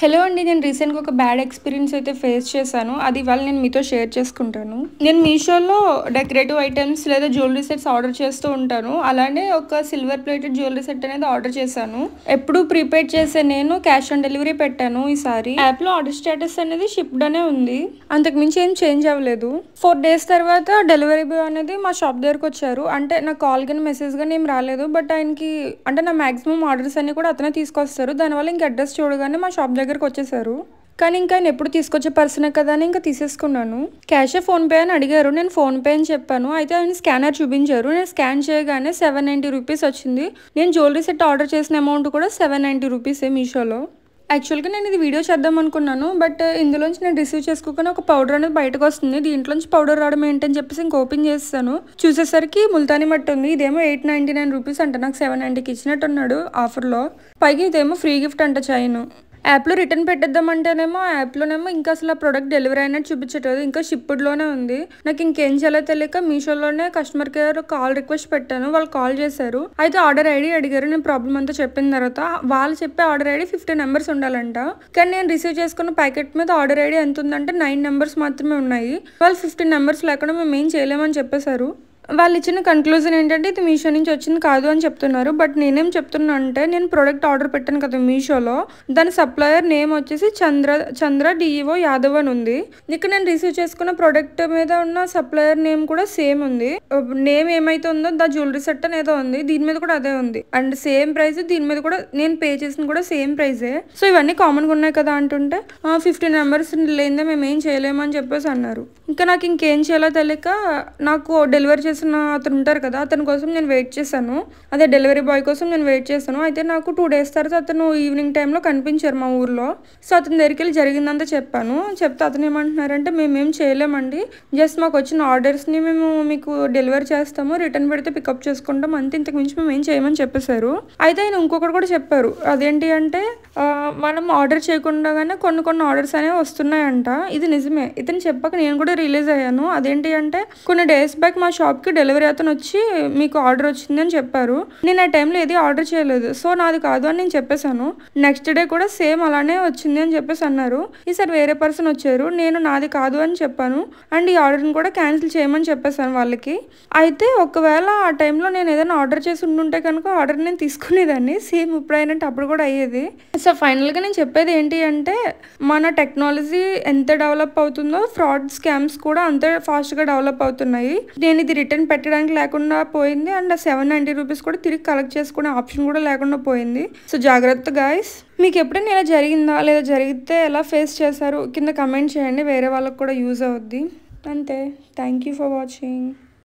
hello అండి నేను రీసెంట్గా ఒక బ్యాడ్ ఎక్స్పీరియన్స్ అయితే ఫేస్ చేశాను అది ఇవాళ నేను మీతో షేర్ చేసుకుంటాను నేను మీషోలో డెకరేటివ్ ఐటమ్స్ లేదా జ్యువెలరీ సెట్స్ ఆర్డర్ చేస్తూ ఉంటాను అలానే ఒక సిల్వర్ ప్లేటెడ్ జ్యువెలరీ సెట్ అనేది ఆర్డర్ చేశాను ఎప్పుడు ప్రిపేర్ చేసే నేను క్యాష్ ఆన్ డెలివరీ పెట్టాను ఈసారి యాప్లో ఆర్డర్ స్టేటస్ అనేది షిప్డ్ అనే ఉంది అంతకుమించి ఏం చేంజ్ అవ్వలేదు ఫోర్ డేస్ తర్వాత డెలివరీ బాయ్ అనేది మా షాప్ దగ్గరకు వచ్చారు అంటే నా కాల్ కానీ మెసేజ్ కానీ ఏం రాలేదు బట్ ఆయనకి అంటే నా మాక్సిమం ఆర్డర్స్ అన్ని కూడా అతనే తీసుకొస్తారు దానివల్ల ఇంక అడ్రస్ చూడగానే మా షాప్ దగ్గర దగ్గరకు వచ్చేసారు కానీ ఇంకా ఆయన ఎప్పుడు తీసుకొచ్చే పర్సనే కదా అని ఇంకా తీసేసుకున్నాను క్యాషే ఫోన్పే అని అడిగారు నేను ఫోన్పే అని చెప్పాను అయితే ఆయన స్కానర్ చూపించారు నేను స్కాన్ చేయగానే సెవెన్ నైంటీ రూపీస్ వచ్చింది నేను జ్యువెలరీ సెట్ ఆర్డర్ చేసిన అమౌంట్ కూడా సెవెన్ నైంటీ రూపీసే మీషోలో యాక్చువల్గా నేను ఇది వీడియో చేద్దాం అనుకున్నాను బట్ ఇందులోంచి నేను రిసీవ్ చేసుకోకుండా ఒక పౌడర్ అనేది బయటకు వస్తుంది దీంట్లోంచి పౌడర్ రావడం ఏంటని చెప్పేసి ఇంక ఓపెన్ చేస్తాను చూసేసరికి ముల్తాని మట్టి ఉంది ఇదేమో ఎయిట్ నైంటీ నైన్ రూపీస్ అంట నాకు సెవెన్ నైంటీకి ఇచ్చినట్టున్నాడు ఆఫర్లో పైగా ఇదేమో ఫ్రీ గిఫ్ట్ అంట చైన్ యాప్లో రిటర్న్ పెట్టేద్దామంటేనేమో యాప్లోనేమో ఇంకా అసలు ఆ ప్రోడక్ట్ డెలివరీ అయినట్టు చూపించట్లేదు ఇంకా షిప్డ్లోనే ఉంది నాకు ఇంకేం చేయాలో తెలియక మీషోలోనే కస్టమర్ కేర్ కాల్ రిక్వెస్ట్ పెట్టాను వాళ్ళు కాల్ చేశారు అయితే ఆర్డర్ ఐడి అడిగారు నేను ప్రాబ్లమ్ అంతా చెప్పిన తర్వాత వాళ్ళు చెప్పే ఆర్డర్ ఐడి ఫిఫ్టీ నెంబర్స్ ఉండాలంట కానీ నేను రిసీవ్ చేసుకున్న ప్యాకెట్ మీద ఆర్డర్ ఐడి ఎంత ఉందంటే నైన్ నెంబర్స్ మాత్రమే ఉన్నాయి వాళ్ళు ఫిఫ్టీన్ నెంబర్స్ లేకుండా మేము ఏం చేయలేమని చెప్పేశారు వాళ్ళు ఇచ్చిన కన్క్లూజన్ ఏంటంటే ఇది మీషో నుంచి వచ్చింది కాదు అని చెప్తున్నారు బట్ నేనేం చెప్తున్నా అంటే నేను ప్రోడక్ట్ ఆర్డర్ పెట్టాను కదా మీషోలో దాని సప్లయర్ నేమ్ వచ్చేసి చంద్ర చంద్ర డిఈఓ e యాదవ్ అని ఉంది ఇక్కడ నేను రిసీవ్ చేసుకున్న ప్రోడక్ట్ మీద ఉన్న సప్లయర్ నేమ్ కూడా సేమ్ ఉంది నేమ్ ఏమైతే ఉందో దా జ్యువెలరీ సెట్ అని ఉంది దీని మీద కూడా అదే ఉంది అండ్ సేమ్ ప్రైస్ దీని మీద కూడా నేను పే చేసిన కూడా సేమ్ ప్రైజే సో ఇవన్నీ కామన్గా ఉన్నాయి కదా అంటుంటే ఫిఫ్టీన్ మెంబర్స్ లేదా మేము ఏం చేయలేమని చెప్పేసి అన్నారు ఇంకా నాకు ఇంకేం చేయాలో తెలియక నాకు డెలివరీ చేసి తెలిసిన అతను ఉంటారు కదా అతని కోసం నేను వెయిట్ చేశాను అదే డెలివరీ బాయ్ కోసం నేను వెయిట్ చేశాను అయితే నాకు టూ డేస్ తర్వాత అతను ఈవినింగ్ టైంలో కనిపించారు మా ఊర్లో సో అతని దగ్గరికి వెళ్ళి జరిగిందంతా చెప్పాను చెప్తే అతను ఏమంటున్నారంటే మేమేం చేయలేమండి జస్ట్ మాకు వచ్చిన ఆర్డర్స్ని మేము మీకు డెలివరీ చేస్తాము రిటర్న్ పెడితే పికప్ చేసుకుంటాం అంతే ఇంతకు మించి మేము ఏం చేయమని చెప్పేశారు అయితే ఆయన ఇంకొకటి కూడా చెప్పారు అదేంటి అంటే మనం ఆర్డర్ చేయకుండానే కొన్ని కొన్ని ఆర్డర్స్ అనేవి వస్తున్నాయంట ఇది నిజమే ఇతను చెప్పాక నేను కూడా రిలీజ్ అయ్యాను అదేంటి అంటే కొన్ని డేస్ బ్యాక్ మా షాప్కి వరకు డెలివరీ అతను వచ్చి మీకు ఆర్డర్ వచ్చిందని చెప్పారు నేను ఆ టైంలో ఏది ఆర్డర్ చేయలేదు సో నాది కాదు అని నేను చెప్పేశాను నెక్స్ట్ డే కూడా సేమ్ అలానే వచ్చింది అని చెప్పేసి అన్నారు ఈసారి వేరే పర్సన్ వచ్చారు నేను నాది కాదు అని చెప్పాను అండ్ ఈ ఆర్డర్ని కూడా క్యాన్సిల్ చేయమని చెప్పేశాను వాళ్ళకి అయితే ఒకవేళ ఆ టైంలో నేను ఏదైనా ఆర్డర్ చేసి ఉండుంటే కనుక ఆర్డర్ నేను తీసుకునేదాన్ని సేమ్ ఇప్పుడు అయినట్టు అప్పుడు కూడా అయ్యేది సో ఫైనల్గా నేను చెప్పేది ఏంటి అంటే మన టెక్నాలజీ ఎంత డెవలప్ అవుతుందో ఫ్రాడ్ స్కామ్స్ కూడా అంత ఫాస్ట్గా డెవలప్ అవుతున్నాయి నేను ఇది రిటర్న్ రిటర్న్ పెట్టడానికి లేకుండా పోయింది అండ్ ఆ సెవెన్ నైంటీ రూపీస్ కూడా తిరిగి కలెక్ట్ చేసుకునే ఆప్షన్ కూడా లేకుండా పోయింది సో జాగ్రత్త గాయస్ మీకు ఎప్పుడైనా ఇలా జరిగిందా లేదా జరిగితే ఎలా ఫేస్ చేశారు కింద కమెంట్ చేయండి వేరే వాళ్ళకి కూడా యూజ్ అవుద్ది అంతే థ్యాంక్ యూ ఫర్ వాచింగ్